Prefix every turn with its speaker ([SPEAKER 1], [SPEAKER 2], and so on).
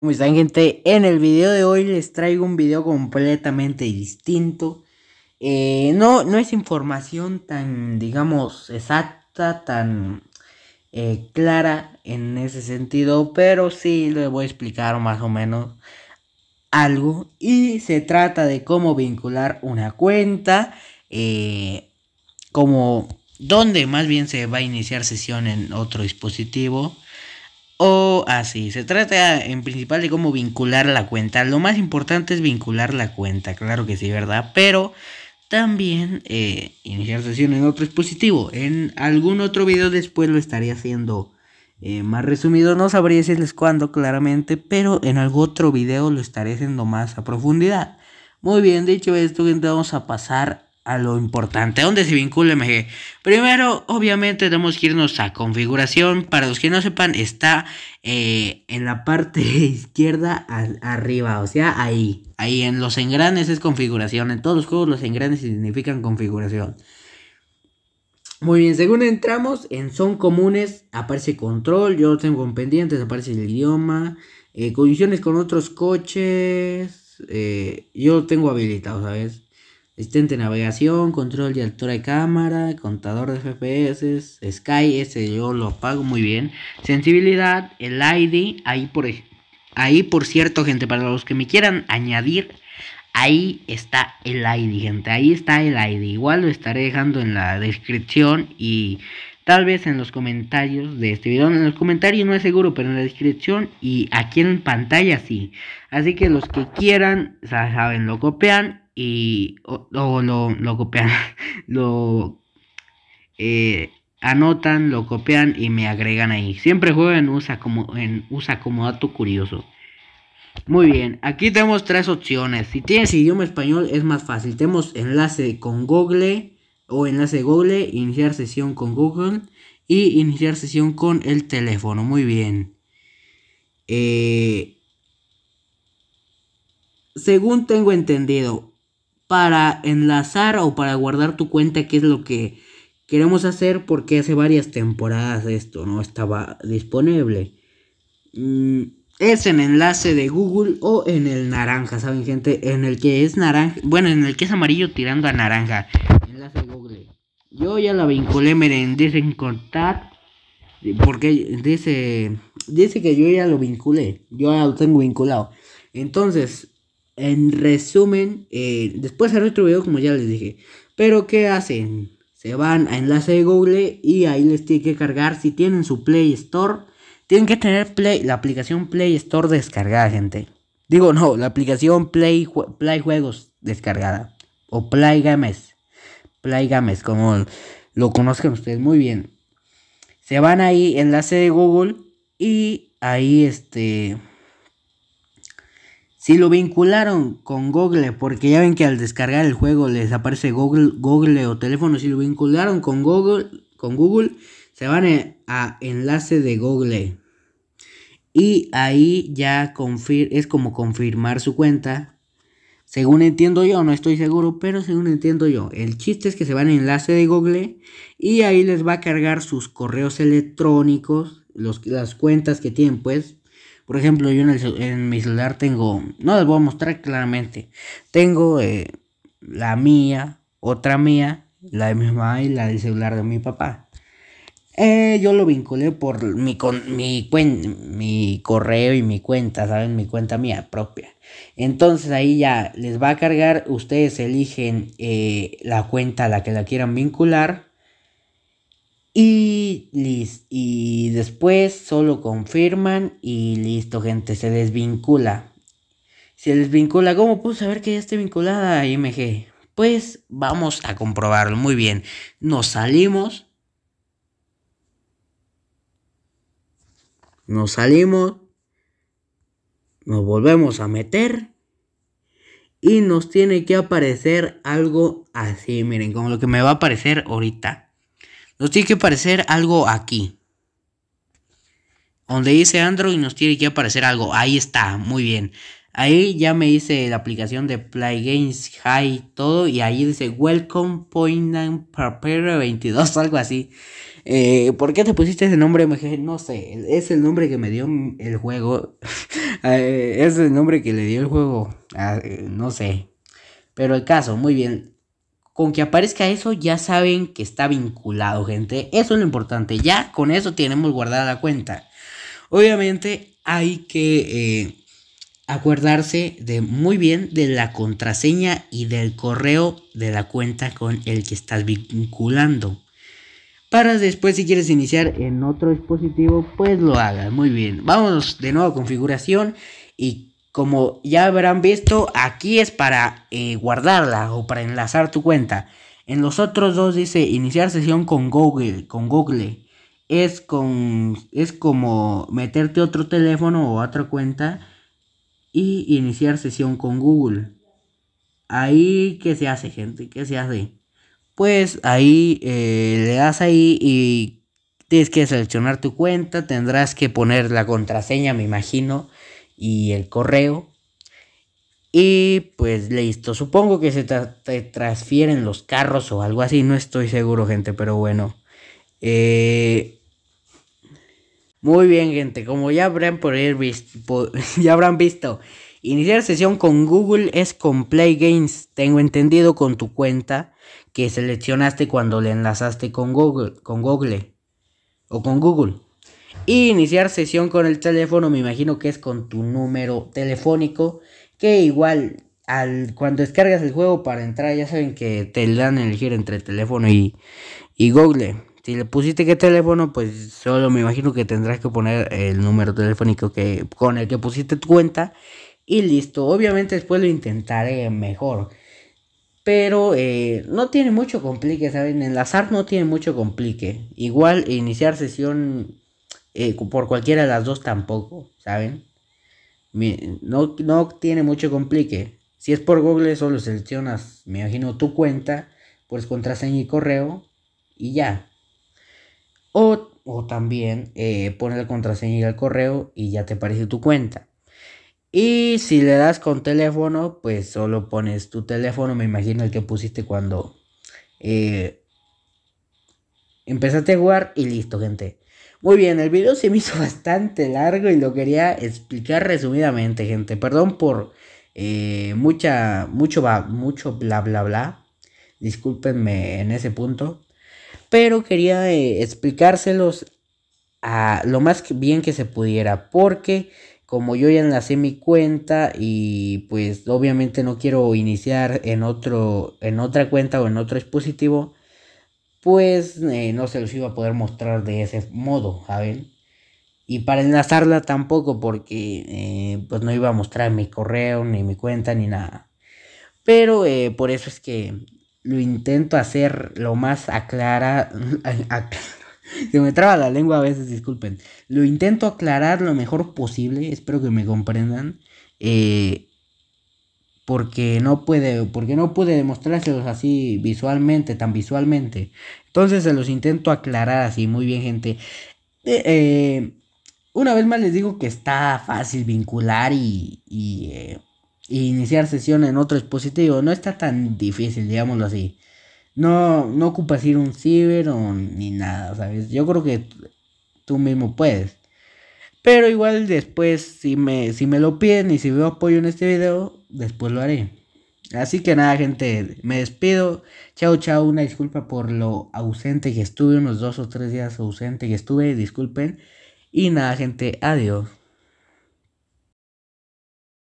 [SPEAKER 1] ¿Cómo están gente? En el video de hoy les traigo un video completamente distinto. Eh, no, es información tan, digamos, exacta, tan eh, clara en ese sentido, pero sí les voy a explicar más o menos algo. Y se trata de cómo vincular una cuenta, eh, como dónde más bien se va a iniciar sesión en otro dispositivo o así. Se trata en principal de cómo vincular la cuenta. Lo más importante es vincular la cuenta, claro que sí, ¿verdad? Pero también eh, iniciar sesión en otro dispositivo. En algún otro video después lo estaré haciendo eh, más resumido. No sabría decirles cuándo, claramente, pero en algún otro video lo estaré haciendo más a profundidad. Muy bien, dicho esto, gente, vamos a pasar a lo importante, a dónde se vincula MG. Primero, obviamente, tenemos que irnos a configuración. Para los que no sepan, está eh, en la parte izquierda arriba, o sea, ahí. Ahí en los engranes es configuración. En todos los juegos los engranes significan configuración. Muy bien, según entramos en son comunes, aparece control, yo tengo pendientes, aparece el idioma, eh, condiciones con otros coches, eh, yo lo tengo habilitado, ¿sabes? Asistente de navegación, control de altura de cámara, contador de FPS, Sky, ese yo lo apago muy bien. Sensibilidad, el ID, ahí por, ahí por cierto, gente, para los que me quieran añadir, ahí está el ID, gente, ahí está el ID. Igual lo estaré dejando en la descripción y tal vez en los comentarios de este video. En los comentarios no es seguro, pero en la descripción y aquí en pantalla sí. Así que los que quieran, saben, lo copian y o, lo, copian, lo eh, anotan, lo copian y me agregan ahí. Siempre juegan usa como en usa como dato curioso. Muy bien, aquí tenemos tres opciones. Si tienes idioma español es más fácil. Tenemos enlace con Google o enlace Google, iniciar sesión con Google y iniciar sesión con el teléfono. Muy bien. Eh, según tengo entendido, para enlazar o para guardar tu cuenta, que es lo que queremos hacer porque hace varias temporadas esto no estaba disponible. Mm, es en enlace de Google o en el naranja, ¿saben gente? En el que es naranja, bueno, en el que es amarillo tirando a naranja. Enlace de Google. Yo ya la vinculé, miren, dicen cortar. Porque dice, dice que yo ya lo vinculé. Yo ya lo tengo vinculado. Entonces, en resumen, eh, después haré otro video como ya les dije. Pero ¿qué hacen? Se van a enlace de Google y ahí les tiene que cargar. Si tienen su Play Store, tienen que tener Play, la aplicación Play Store descargada, gente. Digo, no, la aplicación Play, Play Juegos descargada. O Play Games. Play Games, como lo conozcan ustedes muy bien. Se van ahí, enlace de Google. Y ahí este si lo vincularon con Google, porque ya ven que al descargar el juego les aparece Google, Google o teléfono, si lo vincularon con Google, con Google se van e, a enlace de Google. Y ahí ya es como confirmar su cuenta. Según entiendo yo, no estoy seguro, pero según entiendo yo, el chiste es que se van a enlace de Google y ahí les va a cargar sus correos electrónicos, los, las cuentas que tienen pues por ejemplo, yo en, mi celular tengo, no les voy a mostrar claramente, tengo eh, la mía, otra mía, la de mi mamá y la del celular de mi papá. Eh, yo lo vinculé por mi, mi, mi correo y mi cuenta, ¿saben? Mi cuenta mía propia. Entonces ahí ya les va a cargar, ustedes eligen eh, la cuenta a la que la quieran vincular y, y después solo confirman y listo, gente, se desvincula. Se desvincula. ¿Cómo puedo saber que ya esté vinculada a IMG? Pues vamos a comprobarlo. Muy bien. Nos salimos. Nos salimos. Nos volvemos a meter. Y nos tiene que aparecer algo así. Miren, como lo que me va a aparecer ahorita. Nos tiene que aparecer algo aquí. Donde dice Android nos tiene que aparecer algo. Ahí está, muy bien. Ahí ya me hice la aplicación de Play Games High todo y ahí dice Welcome Point and Paper 22, algo así. Eh, ¿Por qué te pusiste ese nombre, No sé, es el nombre que me dio el juego. Eh, es el nombre que le dio el juego. Ah, eh, no sé. Pero el caso, muy bien. Con que aparezca eso ya saben que está vinculado, gente. Eso es lo importante. Ya con eso tenemos guardada la cuenta. Obviamente hay que eh, acordarse de muy bien de la contraseña y del correo de la cuenta con el que estás vinculando. Para después si quieres iniciar en otro dispositivo, pues lo hagas. Muy bien. Vamos de nuevo a configuración y como ya habrán visto, aquí es para eh, guardarla o para enlazar tu cuenta. En los otros dos dice iniciar sesión con Google, con Google. Es, con, es como meterte otro teléfono o otra cuenta y iniciar sesión con Google. Ahí, ¿qué se hace, gente? ¿Qué se hace? Pues ahí eh, le das ahí y tienes que seleccionar tu cuenta, tendrás que poner la contraseña, me imagino y el correo. Y pues listo, supongo que se te transfieren los carros o algo así, no estoy seguro gente, pero bueno. Eh, muy bien gente, como ya habrán, por visto, ya habrán visto, iniciar sesión con Google es con Play Games, tengo entendido con tu cuenta que seleccionaste cuando le enlazaste con Google, con Google o con Google. Y Iniciar sesión con el teléfono, me imagino que es con tu número telefónico, que igual al, cuando descargas el juego para entrar, ya saben que te dan a elegir entre teléfono y, Google. Si le pusiste que teléfono, pues solo me imagino que tendrás que poner el número telefónico que, con el que pusiste tu cuenta y listo. Obviamente después lo intentaré mejor. Pero eh, no tiene mucho complique, ¿saben? Enlazar no tiene mucho complique. Igual iniciar sesión eh, por cualquiera de las dos tampoco, ¿saben? No, no tiene mucho complique. Si es por Google, solo seleccionas, me imagino, tu cuenta, pues contraseña y correo, y ya. O, también eh, pones la contraseña y el correo y ya te aparece tu cuenta. Y si le das con teléfono, pues solo pones tu teléfono, me imagino el que pusiste cuando eh, empezaste a jugar y listo, gente. Muy bien, el video se me hizo bastante largo y lo quería explicar resumidamente, gente. Perdón por eh, mucha, mucho, mucho bla bla bla. Discúlpenme en ese punto. Pero quería eh, explicárselos a lo más bien que se pudiera. Porque como yo ya enlacé mi cuenta y pues obviamente no quiero iniciar en, otro, en otra cuenta o en otro dispositivo pues eh, no se los iba a poder mostrar de ese modo, ¿saben? Y para enlazarla tampoco, porque eh, pues no iba a mostrar mi correo, ni mi cuenta, ni nada. Pero eh, por eso es que lo intento hacer lo más aclara... se me traba la lengua a veces, disculpen. Lo intento aclarar lo mejor posible, espero que me comprendan. Eh, porque no puede, porque no pude demostrárselos así visualmente, tan visualmente. Entonces se los intento aclarar así, muy bien gente. Eh, eh, una vez más les digo que está fácil vincular y, y, eh, iniciar sesión en otro dispositivo, no está tan difícil, digámoslo así. No, no ocupas ir un ciber o ni nada, ¿sabes? Yo creo que tú mismo puedes. Pero igual después, si me, si me lo piden y si veo apoyo en este video, después lo haré. Así que nada, gente, me despido. Chao, chao. Una disculpa por lo ausente que estuve, unos dos o tres días ausente que estuve, disculpen. Y nada, gente, adiós.